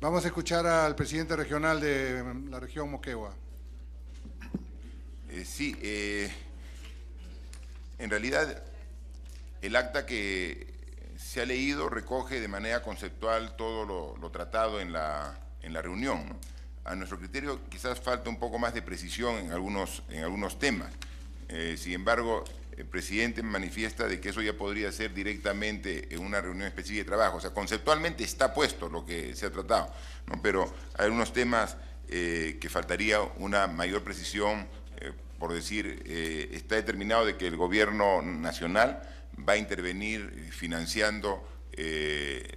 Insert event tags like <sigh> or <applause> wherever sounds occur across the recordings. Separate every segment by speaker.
Speaker 1: Vamos a escuchar al presidente regional de la región Moquegua. Eh, sí, eh, en realidad el acta que se ha leído recoge de manera conceptual todo lo, tratado en la, en la reunión. A nuestro criterio quizás falta un poco más de precisión en algunos, en algunos temas. Eh, sin embargo, el presidente manifiesta de que eso ya podría ser directamente en una reunión específica de trabajo. O sea, conceptualmente está puesto lo que se ha tratado, pero hay unos temas eh, que faltaría una mayor precisión, eh, por decir, eh, está determinado de que el gobierno nacional va a intervenir financiando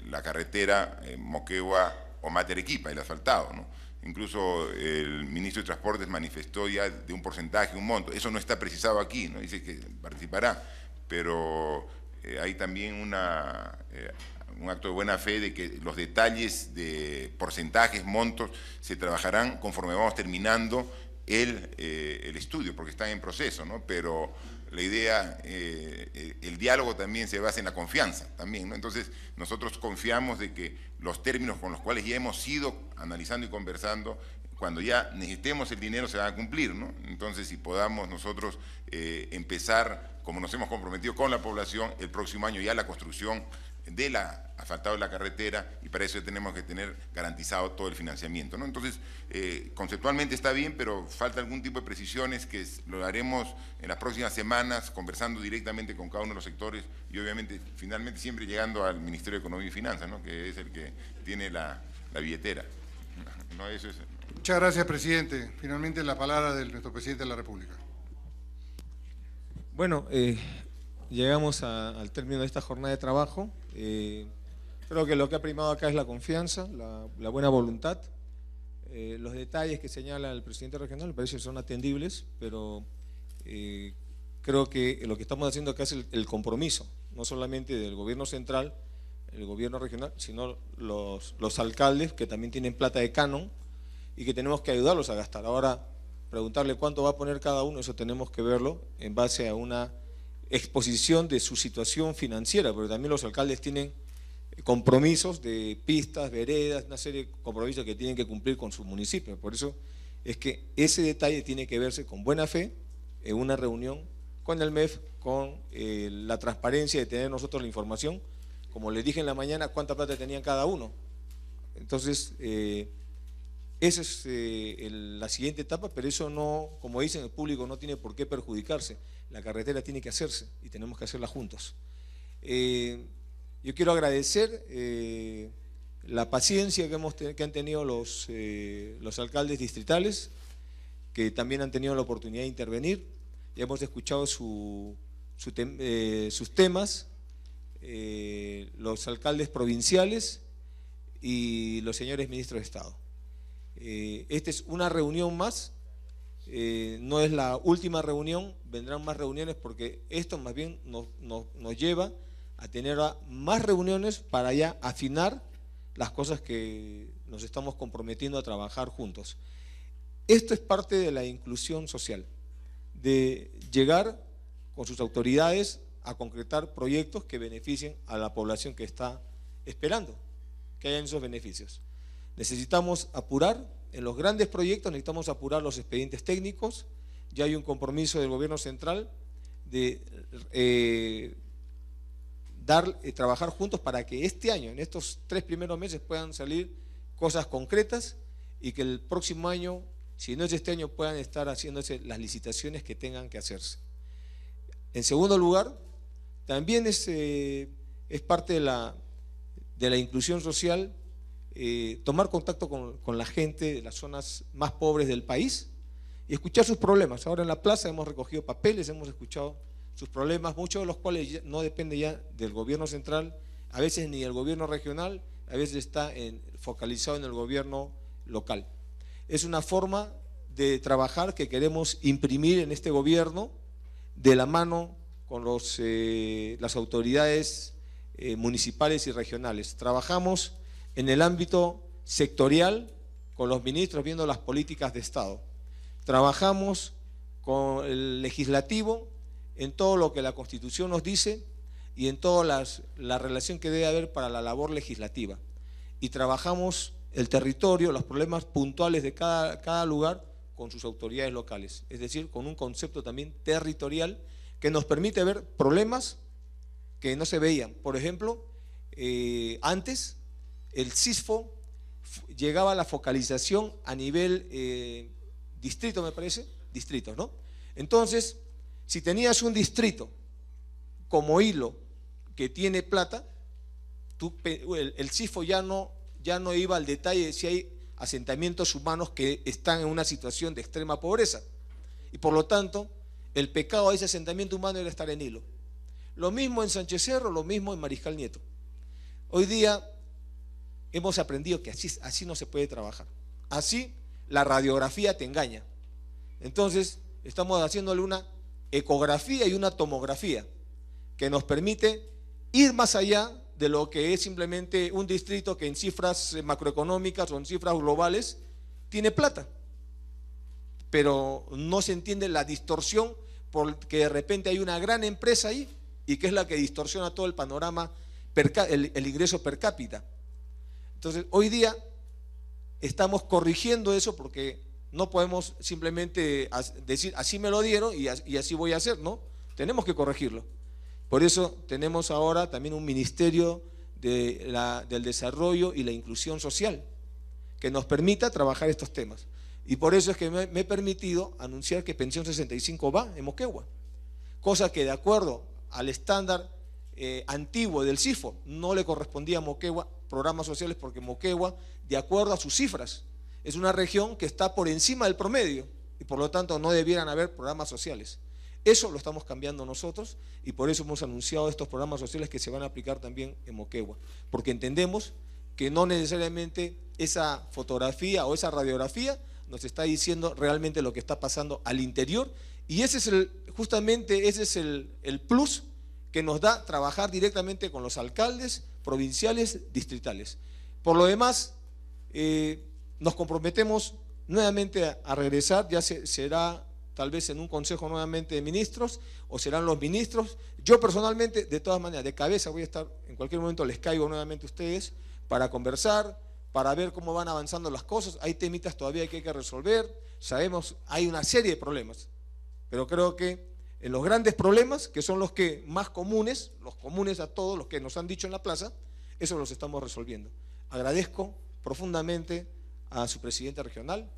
Speaker 1: la carretera Moquegua o y el asfaltado, ¿no? Incluso el ministro de Transportes manifestó ya de un porcentaje, un monto. Eso no está precisado aquí, ¿no? dice que participará, pero eh, hay también una, eh, un acto de buena fe de que los detalles de porcentajes, montos, se trabajarán conforme vamos terminando el, eh, el estudio, porque está en proceso, ¿no? pero la idea, eh, eh, el diálogo también se basa en la confianza, también, ¿no? Entonces, nosotros confiamos de que los términos con los cuales ya hemos ido analizando y conversando, cuando ya necesitemos el dinero se van a cumplir, ¿no? Entonces, si podamos nosotros eh, empezar, como nos hemos comprometido con la población, el próximo año ya la construcción de la asfaltado de la carretera y para eso tenemos que tener garantizado todo el financiamiento. ¿no? Entonces, eh, conceptualmente está bien, pero falta algún tipo de precisiones que lo haremos en las próximas semanas, conversando directamente con cada uno de los sectores y obviamente finalmente siempre llegando al Ministerio de Economía y Finanzas, ¿no? que es el que tiene la, billetera. <laughs> Muchas gracias, presidente. Finalmente la palabra de nuestro presidente de la República.
Speaker 2: Bueno, eh, llegamos al término de esta jornada de trabajo. Eh, creo que lo que ha primado acá es la confianza, la, buena voluntad. Eh, los detalles que señala el presidente regional me parece que son atendibles, pero eh, creo que lo que estamos haciendo acá es el, el, compromiso, no solamente del gobierno central, el gobierno regional, sino los, los alcaldes que también tienen plata de canon y que tenemos que ayudarlos a gastar. Ahora, preguntarle cuánto va a poner cada uno, eso tenemos que verlo en base a una exposición de su situación financiera, pero también los alcaldes tienen eh, compromisos de pistas, veredas, una serie de compromisos que tienen que cumplir con sus municipios. Por eso es que ese detalle tiene que verse con buena fe en una reunión con el MEF, con eh, la transparencia de tener nosotros la información. Como les dije en la mañana, cuánta plata tenían cada uno. Entonces, eh, esa es eh, la siguiente etapa, pero eso no, como dicen, el público no tiene por qué perjudicarse. La carretera tiene que hacerse y tenemos que hacerla juntos. Eh, yo quiero agradecer eh, la paciencia que, que han tenido los, los alcaldes distritales, que también han tenido la oportunidad de intervenir. Ya hemos escuchado sus temas, los alcaldes provinciales y los señores ministros de Estado. Eh, esta es una reunión más, eh, no es la última reunión, vendrán más reuniones porque esto más bien nos, nos lleva a tener más reuniones para ya afinar las cosas que nos estamos comprometiendo a trabajar juntos. Esto es parte de la inclusión social, de llegar con sus autoridades a concretar proyectos que beneficien a la población que está esperando que hayan esos beneficios. Necesitamos apurar, en los grandes proyectos necesitamos apurar los expedientes técnicos, ya hay un compromiso del gobierno central de eh, dar, eh, trabajar juntos para que este año, en estos tres primeros meses, puedan salir cosas concretas y que el próximo año, si no es este año, puedan estar haciéndose las licitaciones que tengan que hacerse. En segundo lugar, también es, eh, parte de la inclusión social eh, tomar contacto con, la gente de las zonas más pobres del país y escuchar sus problemas. Ahora en la plaza hemos recogido papeles, hemos escuchado sus problemas, muchos de los cuales no dependen ya del gobierno central, a veces ni del gobierno regional, a veces está focalizado en el gobierno local. Es una forma de trabajar que queremos imprimir en este gobierno de la mano con los, eh, las autoridades eh, municipales y regionales. Trabajamos en el ámbito sectorial con los ministros viendo las políticas de Estado. Trabajamos con el legislativo en todo lo que la Constitución nos dice y en toda la relación que debe haber para la labor legislativa. Y trabajamos el territorio, los problemas puntuales de cada, cada lugar con sus autoridades locales, es decir, con un concepto también territorial que nos permite ver problemas que no se veían. Por ejemplo, eh, antes el CISFO llegaba a la focalización a nivel eh, distrito, me parece, distrito ¿no? Entonces, si tenías un distrito como hilo que tiene plata, el, CIFO ya no, ya no iba al detalle de si hay asentamientos humanos que están en una situación de extrema pobreza. Y por lo tanto, el pecado de ese asentamiento humano era estar en hilo. Lo mismo en Sánchez Cerro, lo mismo en Mariscal Nieto. Hoy día hemos aprendido que así, no se puede trabajar. Así la radiografía te engaña. Entonces, estamos haciéndole una ecografía y una tomografía que nos permite ir más allá de lo que es simplemente un distrito que en cifras eh, macroeconómicas o en cifras globales tiene plata. Pero no se entiende la distorsión porque de repente hay una gran empresa ahí y que es la que distorsiona todo el panorama, el, ingreso per cápita. Entonces, hoy día estamos corrigiendo eso porque no podemos simplemente decir, así me lo dieron y así voy a hacer, ¿no? Tenemos que corregirlo. Por eso tenemos ahora también un ministerio del desarrollo y la inclusión social que nos permita trabajar estos temas. Y por eso es que me he permitido anunciar que Pensión 65 va en Moquegua, cosa que de acuerdo al estándar eh, antiguo del CIFO. No le correspondía a Moquegua programas sociales porque Moquegua, de acuerdo a sus cifras, es una región que está por encima del promedio y por lo tanto no debieran haber programas sociales. Eso lo estamos cambiando nosotros y por eso hemos anunciado estos programas sociales que se van a aplicar también en Moquegua, porque entendemos que no necesariamente esa fotografía o esa radiografía nos está diciendo realmente lo que está pasando al interior y ese es el, justamente ese es el, el plus que nos da trabajar directamente con los alcaldes provinciales, distritales. Por lo demás, eh, nos comprometemos nuevamente a, regresar, ya será tal vez en un consejo nuevamente de ministros o serán los ministros. Yo personalmente, de todas maneras, de cabeza voy a estar, en cualquier momento les caigo nuevamente a ustedes para conversar, para ver cómo van avanzando las cosas. Hay temitas todavía que hay que resolver, sabemos, hay una serie de problemas, pero creo que en los grandes problemas, que son los que más comunes, los comunes a todos los que nos han dicho en la plaza, eso los estamos resolviendo. Agradezco profundamente a su presidente regional,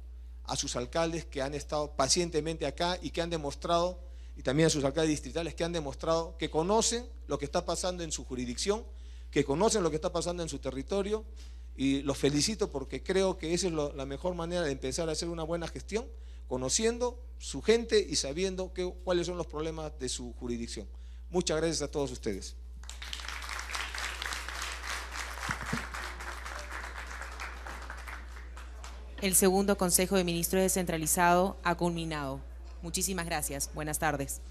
Speaker 2: a sus alcaldes que han estado pacientemente acá y que han demostrado, y también a sus alcaldes distritales que han demostrado que conocen lo que está pasando en su jurisdicción, que conocen lo que está pasando en su territorio, y los felicito porque creo que esa es la mejor manera de empezar a hacer una buena gestión conociendo su gente y sabiendo cuáles son los problemas de su jurisdicción. Muchas gracias a todos ustedes. El segundo Consejo de Ministros descentralizado ha culminado. Muchísimas gracias. Buenas tardes.